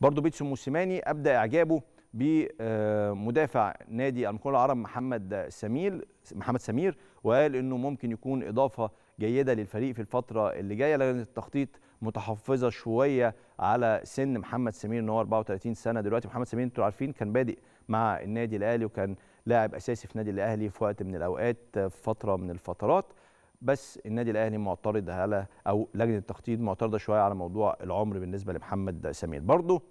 برضو بيتسو موسيماني ابدى اعجابه بمدافع نادي المقاول العرب محمد سمير محمد سمير وقال انه ممكن يكون اضافه جيده للفريق في الفتره اللي جايه لان التخطيط متحفظه شويه على سن محمد سمير ان هو 34 سنه دلوقتي محمد سمير انتوا عارفين كان بادئ مع النادي الاهلي وكان لاعب اساسي في النادي الاهلي في وقت من الاوقات في فتره من الفترات بس النادي الاهلي معترض على او لجنه التخطيط معترضه شويه على موضوع العمر بالنسبه لمحمد سمير برضه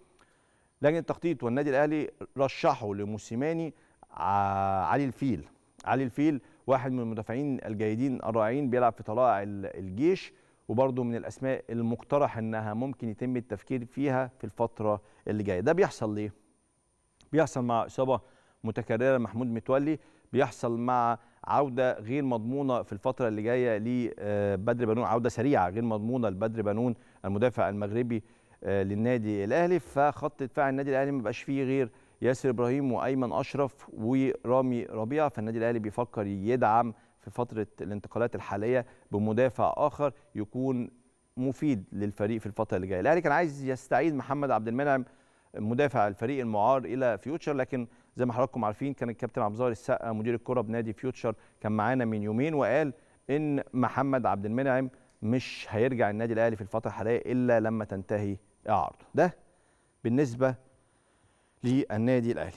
لجنه التخطيط والنادي الاهلي رشحوا لموسيماني علي الفيل علي الفيل واحد من المدافعين الجيدين الرائعين بيلعب في طلائع الجيش وبرضه من الاسماء المقترح انها ممكن يتم التفكير فيها في الفتره اللي جايه ده بيحصل ليه بيحصل مع اصابه متكرره محمود متولي بيحصل مع عوده غير مضمونه في الفتره اللي جايه لبدر آه، بنون عوده سريعه غير مضمونه لبدر بنون المدافع المغربي آه، للنادي الاهلي فخط دفاع النادي الاهلي ما بقاش فيه غير ياسر ابراهيم وايمن اشرف ورامي ربيعه فالنادي الاهلي بيفكر يدعم في فتره الانتقالات الحاليه بمدافع اخر يكون مفيد للفريق في الفتره اللي جايه الاهلي كان عايز يستعيد محمد عبد المنعم مدافع الفريق المعار الى فيوتشر لكن زي ما حضراتكم عارفين كان الكابتن عبد الظاهر السقا مدير الكره بنادي فيوتشر كان معانا من يومين وقال ان محمد عبد المنعم مش هيرجع النادي الاهلي في الفتره الحاليه الا لما تنتهي اعارته ده بالنسبه للنادي الاهلي